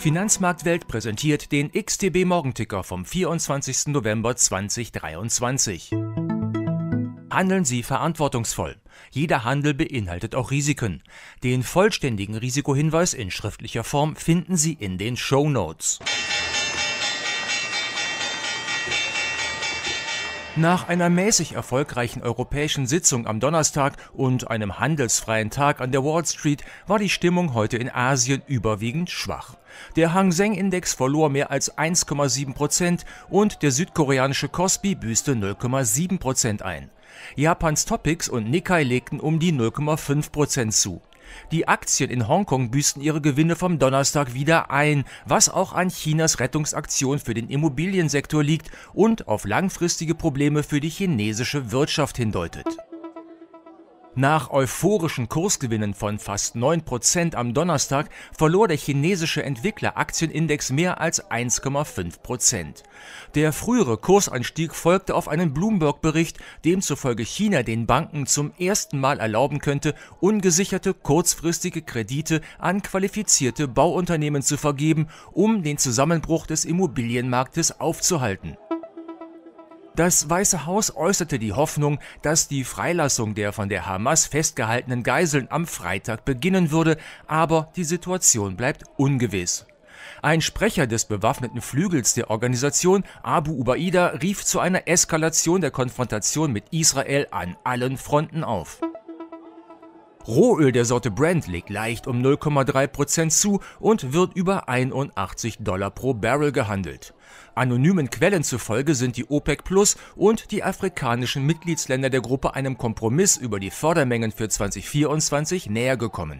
Finanzmarktwelt präsentiert den XTB Morgenticker vom 24. November 2023. Handeln Sie verantwortungsvoll. Jeder Handel beinhaltet auch Risiken. Den vollständigen Risikohinweis in schriftlicher Form finden Sie in den Show Notes. Nach einer mäßig erfolgreichen europäischen Sitzung am Donnerstag und einem handelsfreien Tag an der Wall Street war die Stimmung heute in Asien überwiegend schwach. Der Hang Seng Index verlor mehr als 1,7 Prozent und der südkoreanische Kospi büßte 0,7 Prozent ein. Japans Topics und Nikkei legten um die 0,5 Prozent zu. Die Aktien in Hongkong büßten ihre Gewinne vom Donnerstag wieder ein, was auch an Chinas Rettungsaktion für den Immobiliensektor liegt und auf langfristige Probleme für die chinesische Wirtschaft hindeutet. Nach euphorischen Kursgewinnen von fast 9% am Donnerstag verlor der chinesische Entwickler-Aktienindex mehr als 1,5%. Der frühere Kursanstieg folgte auf einen Bloomberg-Bericht, demzufolge China den Banken zum ersten Mal erlauben könnte, ungesicherte kurzfristige Kredite an qualifizierte Bauunternehmen zu vergeben, um den Zusammenbruch des Immobilienmarktes aufzuhalten. Das Weiße Haus äußerte die Hoffnung, dass die Freilassung der von der Hamas festgehaltenen Geiseln am Freitag beginnen würde, aber die Situation bleibt ungewiss. Ein Sprecher des bewaffneten Flügels der Organisation, Abu Ubaida, rief zu einer Eskalation der Konfrontation mit Israel an allen Fronten auf. Rohöl der Sorte Brent legt leicht um 0,3% zu und wird über 81 Dollar pro Barrel gehandelt. Anonymen Quellen zufolge sind die OPEC Plus und die afrikanischen Mitgliedsländer der Gruppe einem Kompromiss über die Fördermengen für 2024 näher gekommen.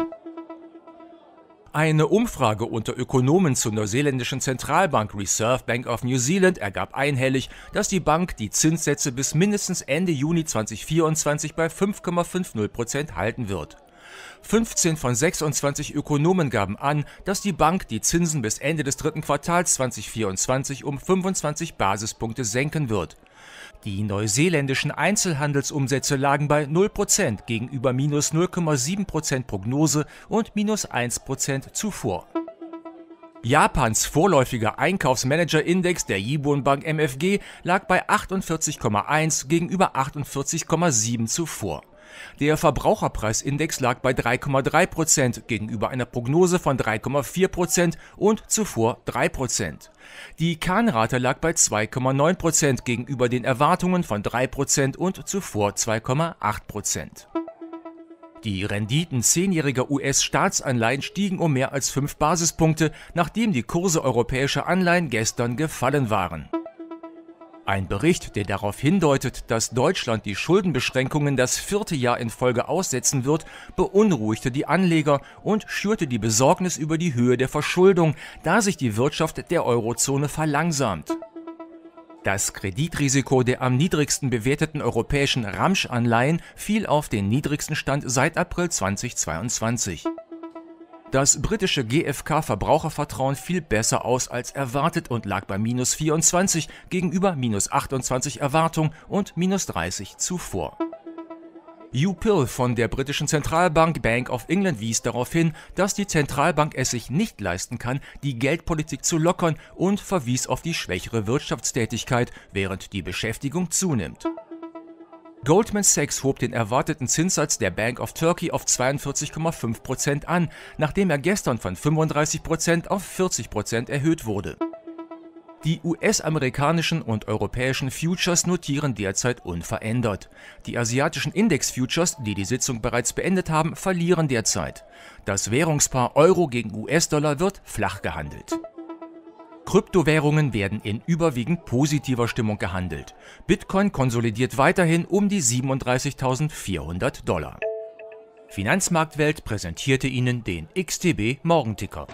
Eine Umfrage unter Ökonomen zur neuseeländischen Zentralbank Reserve Bank of New Zealand ergab einhellig, dass die Bank die Zinssätze bis mindestens Ende Juni 2024 bei 5,50% halten wird. 15 von 26 Ökonomen gaben an, dass die Bank die Zinsen bis Ende des dritten Quartals 2024 um 25 Basispunkte senken wird. Die neuseeländischen Einzelhandelsumsätze lagen bei 0% gegenüber minus 0,7% Prognose und minus 1% zuvor. Japans vorläufiger Einkaufsmanager-Index der Jibun Bank MFG lag bei 48,1 gegenüber 48,7 zuvor. Der Verbraucherpreisindex lag bei 3,3 Prozent gegenüber einer Prognose von 3,4 Prozent und zuvor 3 Prozent. Die Kahnrate lag bei 2,9 Prozent gegenüber den Erwartungen von 3 Prozent und zuvor 2,8 Prozent. Die Renditen zehnjähriger US-Staatsanleihen stiegen um mehr als fünf Basispunkte, nachdem die Kurse europäischer Anleihen gestern gefallen waren. Ein Bericht, der darauf hindeutet, dass Deutschland die Schuldenbeschränkungen das vierte Jahr in Folge aussetzen wird, beunruhigte die Anleger und schürte die Besorgnis über die Höhe der Verschuldung, da sich die Wirtschaft der Eurozone verlangsamt. Das Kreditrisiko der am niedrigsten bewerteten europäischen Ramsch-Anleihen fiel auf den niedrigsten Stand seit April 2022. Das britische GfK Verbrauchervertrauen fiel besser aus als erwartet und lag bei minus 24 gegenüber minus 28 Erwartung und minus 30 zuvor. UPIL von der britischen Zentralbank Bank of England wies darauf hin, dass die Zentralbank es sich nicht leisten kann, die Geldpolitik zu lockern und verwies auf die schwächere Wirtschaftstätigkeit, während die Beschäftigung zunimmt. Goldman Sachs hob den erwarteten Zinssatz der Bank of Turkey auf 42,5% an, nachdem er gestern von 35% auf 40% erhöht wurde. Die US-amerikanischen und europäischen Futures notieren derzeit unverändert. Die asiatischen Index-Futures, die die Sitzung bereits beendet haben, verlieren derzeit. Das Währungspaar Euro gegen US-Dollar wird flach gehandelt. Kryptowährungen werden in überwiegend positiver Stimmung gehandelt. Bitcoin konsolidiert weiterhin um die 37.400 Dollar. Finanzmarktwelt präsentierte Ihnen den XTB Morgenticker.